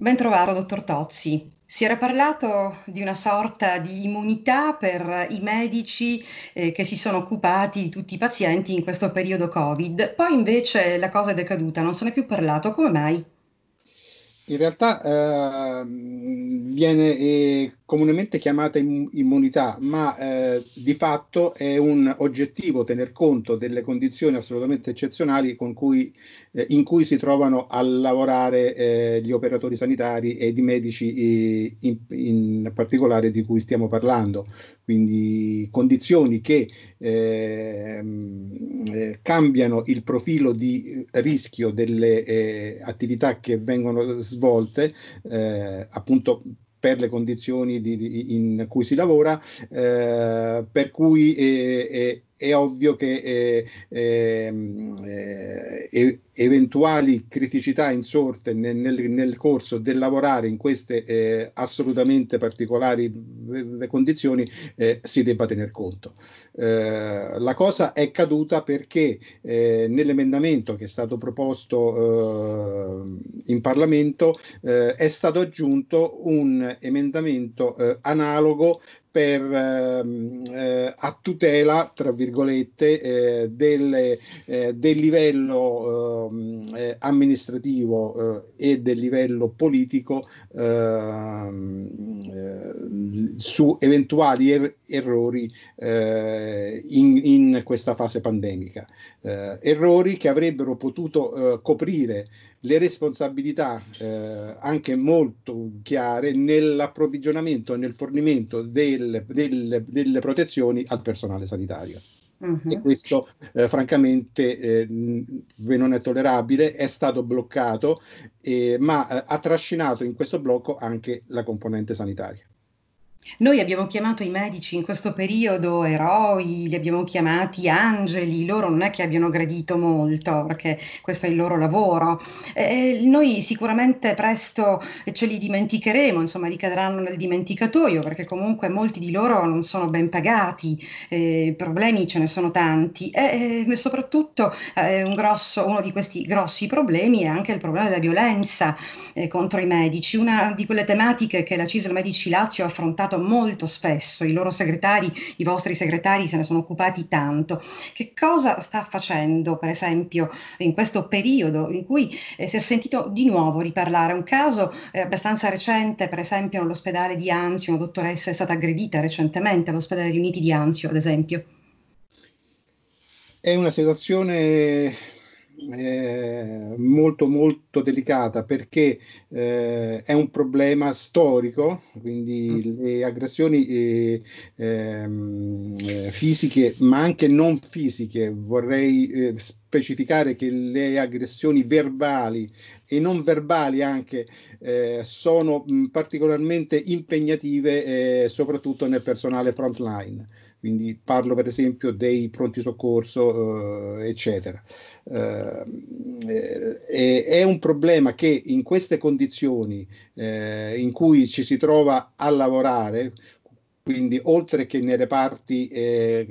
Bentrovato, dottor Tozzi. Si era parlato di una sorta di immunità per i medici eh, che si sono occupati di tutti i pazienti in questo periodo Covid, poi invece la cosa è decaduta, non se ne è più parlato, come mai? In realtà eh, viene eh, comunemente chiamata immunità, ma eh, di fatto è un oggettivo tener conto delle condizioni assolutamente eccezionali cui, eh, in cui si trovano a lavorare eh, gli operatori sanitari e i medici in, in, particolare di cui stiamo parlando. Quindi condizioni che ehm, eh, cambiano il profilo di rischio delle eh, attività che vengono svolte eh, appunto per le condizioni di, di, in cui si lavora, eh, per cui è, è, è ovvio che eh, ehm, eh, eventuali criticità insorte nel, nel, nel, corso del lavorare in queste eh, assolutamente particolari eh, condizioni eh, si debba tener conto. la cosa è caduta perché nell'emendamento che è stato proposto in Parlamento è stato aggiunto un emendamento analogo per, ehm, eh, a tutela, tra virgolette, eh, del, eh, del, livello ehm, eh, amministrativo eh, e del livello politico ehm, eh, su eventuali er- errori in, in, questa fase pandemica. errori che avrebbero potuto coprire le responsabilità eh, anche molto chiare nell'approvvigionamento e nel fornimento del, del, delle protezioni al personale sanitario. Uh-huh. E questo eh, francamente eh, non è tollerabile, è stato bloccato, eh, ma eh, ha trascinato in questo blocco anche la componente sanitaria. Noi abbiamo chiamato i medici in questo periodo eroi, li abbiamo chiamati angeli, loro non è che abbiano gradito molto perché questo è il loro lavoro. Eh, noi sicuramente presto ce li dimenticheremo, insomma ricadranno nel dimenticatoio perché comunque molti di loro non sono ben pagati, eh, problemi ce ne sono tanti e eh, soprattutto un grosso, uno di questi grossi problemi è anche il problema della violenza eh, contro i medici, una di quelle tematiche che la CISL Medici Lazio ha affrontato molto, spesso, i loro segretari, i vostri segretari se ne sono occupati tanto. Che cosa sta facendo, per esempio, in questo periodo in cui eh, si è sentito di nuovo riparlare? Un caso eh, abbastanza recente, per esempio, nell'ospedale di Anzio, una dottoressa è stata aggredita recentemente all'ospedale riuniti di Anzio, ad esempio. È una situazione eh, molto molto delicata perché eh, è un problema storico, quindi mm. le aggressioni eh, ehm, fisiche ma anche non fisiche vorrei eh, specificare che le aggressioni verbali e non verbali anche eh, sono mh, particolarmente impegnative eh, soprattutto nel personale frontline. Quindi parlo per esempio dei pronti soccorso, eh, eccetera. Eh, eh, è un problema che in queste condizioni eh, in cui ci si trova a lavorare, quindi oltre che nei reparti eh,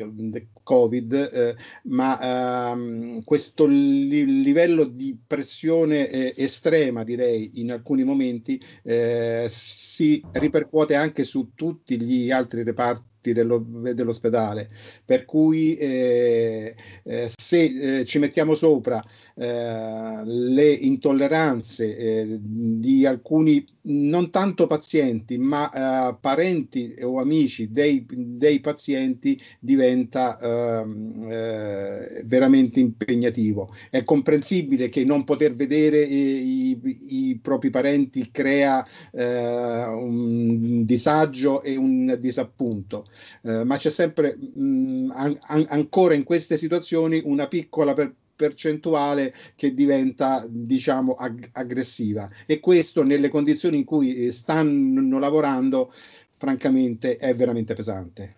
Covid, eh, ma ehm, questo li- livello di pressione eh, estrema, direi, in alcuni momenti eh, si ripercuote anche su tutti gli altri reparti dello, dell'ospedale. Per cui eh, eh, se eh, ci mettiamo sopra eh, le intolleranze eh, di alcuni non tanto pazienti, ma eh, parenti o amici dei, dei pazienti diventa ehm, eh, veramente impegnativo. È comprensibile che non poter vedere i, eh, i, i propri parenti crea eh, un disagio e un disappunto, eh, ma c'è sempre mh, mm, an- ancora in queste situazioni una piccola per- percentuale che diventa diciamo ag- aggressiva e questo nelle condizioni in cui eh, stanno lavorando francamente è veramente pesante.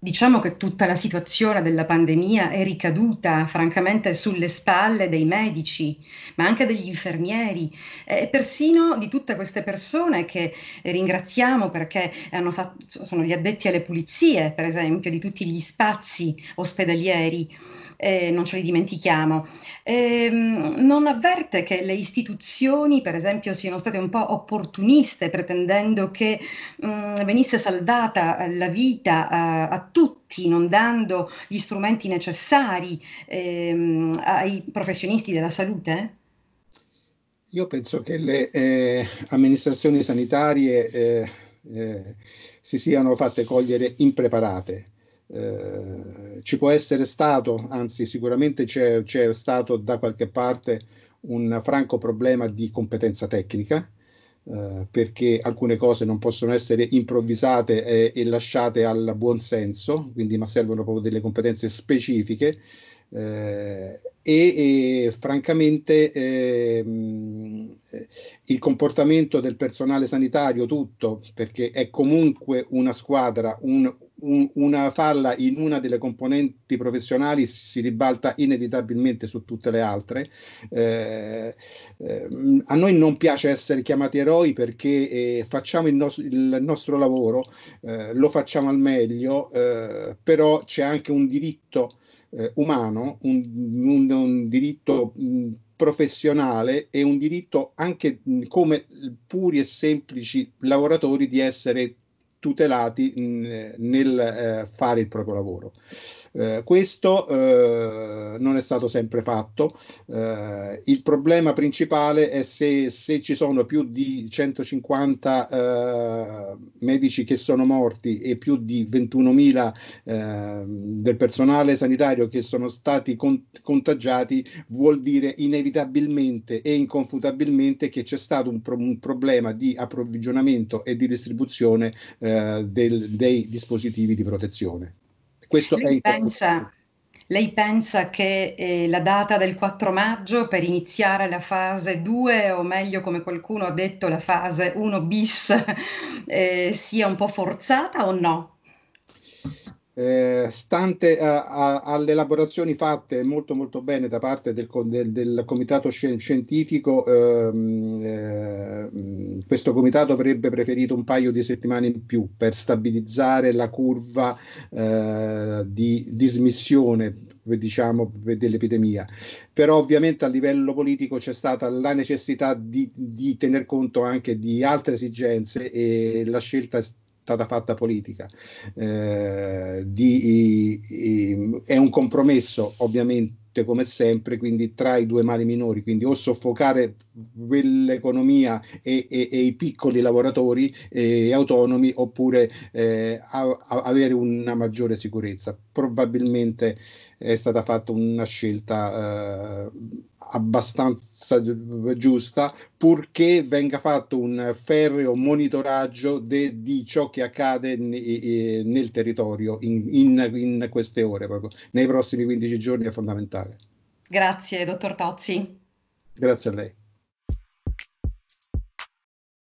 Diciamo che tutta la situazione della pandemia è ricaduta francamente sulle spalle dei medici, ma anche degli infermieri eh, e persino di tutte queste persone che ringraziamo perché fatto, sono gli addetti alle pulizie, per esempio, di tutti gli spazi ospedalieri. Eh, non ce li dimentichiamo. Eh, non avverte che le istituzioni, per esempio, siano state un po' opportuniste, pretendendo che mh, mm, venisse salvata la vita eh, a tutti, non dando gli strumenti necessari ehm, ai professionisti della salute? Io penso che le eh, amministrazioni sanitarie eh, eh, si siano fatte cogliere impreparate. Eh, ci può essere stato, anzi sicuramente c'è, c'è stato da qualche parte un franco problema di competenza tecnica, eh, perché alcune cose non possono essere improvvisate e, e, lasciate al buon senso, quindi ma servono proprio delle competenze specifiche. Eh, e, e, francamente ehm, eh, il comportamento del personale sanitario tutto perché è comunque una squadra un, un, una falla in una delle componenti professionali si ribalta inevitabilmente su tutte le altre. Eh, eh, a noi non piace essere chiamati eroi perché eh, facciamo il, nos- il, nostro lavoro, eh, lo facciamo al meglio, eh, però c'è anche un diritto eh, umano, un, un, un diritto... Mh, mm, professionale e un diritto anche mm, come puri e semplici lavoratori di essere tutelati nel eh, fare il proprio lavoro. Eh, questo eh, non è stato sempre fatto. Eh, il problema principale è se, se, ci sono più di 150 eh, medici che sono morti e più di 21.000 ehm, del personale sanitario che sono stati con- contagiati, vuol dire inevitabilmente e inconfutabilmente che c'è stato un, pro- un problema di approvvigionamento e di distribuzione eh, del, dei dispositivi di protezione. Questo lei, pensa, lei pensa che eh, la data del 4 maggio per iniziare la fase 2, o meglio come qualcuno ha detto la fase 1 bis, eh, sia un po' forzata o no? eh, stante a, eh, a, alle elaborazioni fatte molto molto bene da parte del, del, del comitato scientifico, ehm, eh, questo comitato avrebbe preferito un paio di settimane in più per stabilizzare la curva eh, di dismissione diciamo dell'epidemia però ovviamente a livello politico c'è stata la necessità di, di tener conto anche di altre esigenze e la scelta è stata fatta politica. Eh, di, i, i, è un compromesso, ovviamente, come sempre, quindi tra i due mali minori, quindi o soffocare quell'economia e, e, e i piccoli lavoratori eh, autonomi oppure eh, a, a avere una maggiore sicurezza. Probabilmente è stata fatta una scelta eh, abbastanza giusta, purché venga fatto un ferreo monitoraggio de, di ciò che accade ne, nel territorio in, in, in queste ore, proprio. nei prossimi 15 giorni è fondamentale. Grazie, dottor Tozzi. Grazie a lei.